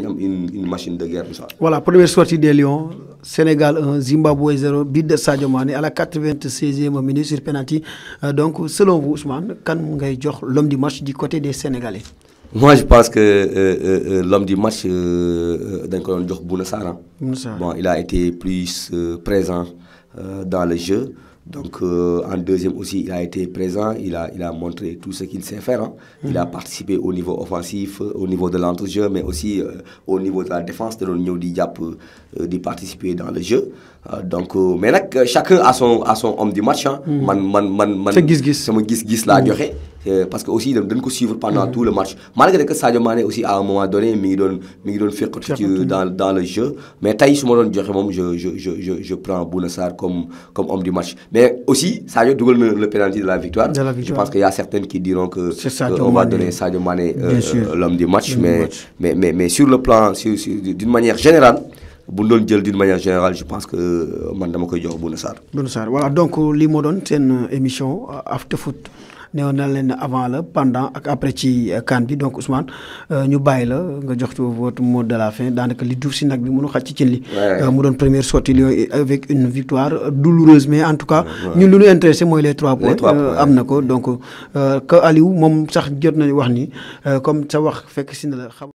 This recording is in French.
une, une, machine de guerre, Voilà, première sortie des Lions, Sénégal 1, Zimbabwe 0, but de Sadio Mane à la 96e minute sur penalty. Euh, donc, selon vous, Ousmane, quand avez l'homme du match du côté des Sénégalais Moi, je pense que euh, euh, l'homme du match, Bouna Sarr, hein. bon, il a été plus présent dans le jeu. Donc en euh, deuxième aussi, il a été présent, il a, montré tout ce qu'il sait faire. Hein. Il a mhm. participé au niveau offensif, euh, au niveau de l'entre-jeu, mais aussi euh, au niveau de la défense de l'Union Diap participer dans le jeu. donc, mais chacun a son, homme du match. Hein. c'est mhm. mon euh, parce que aussi dañ ko suivre pendant mm-hmm. tout le match malgré que Sadio Mané aussi à un moment donné Il a fait un coup dans dans le jeu mais Taïs Mouron je je je je prends Bouna Sarr comme comme homme du match mais aussi Sadio double le penalty de la victoire je pense qu'il y a certains qui diront que on va donner Sadio Mané euh, euh, l'homme du match mais mais mais sur le plan sur d'une manière générale bu d'une manière générale je pense que man dama koy jox Bouna Sarr voilà donc li c'est une émission After Foot newoon na avant la pendant ak après ci euh, kan bi donc Ousmane euh, ñu bàyyi la nga jox ci votre mot de la fin daanaka li duuf ci nak bi mënu xati ci li euh, mu done première sortie yooyu avec une victoire douloureuse mais en tout cas ñun lu ñu intéressé moy les 3 points amna ko donc que Aliou mom sax jot nañu wax ni comme sa wax fekk ci na la xam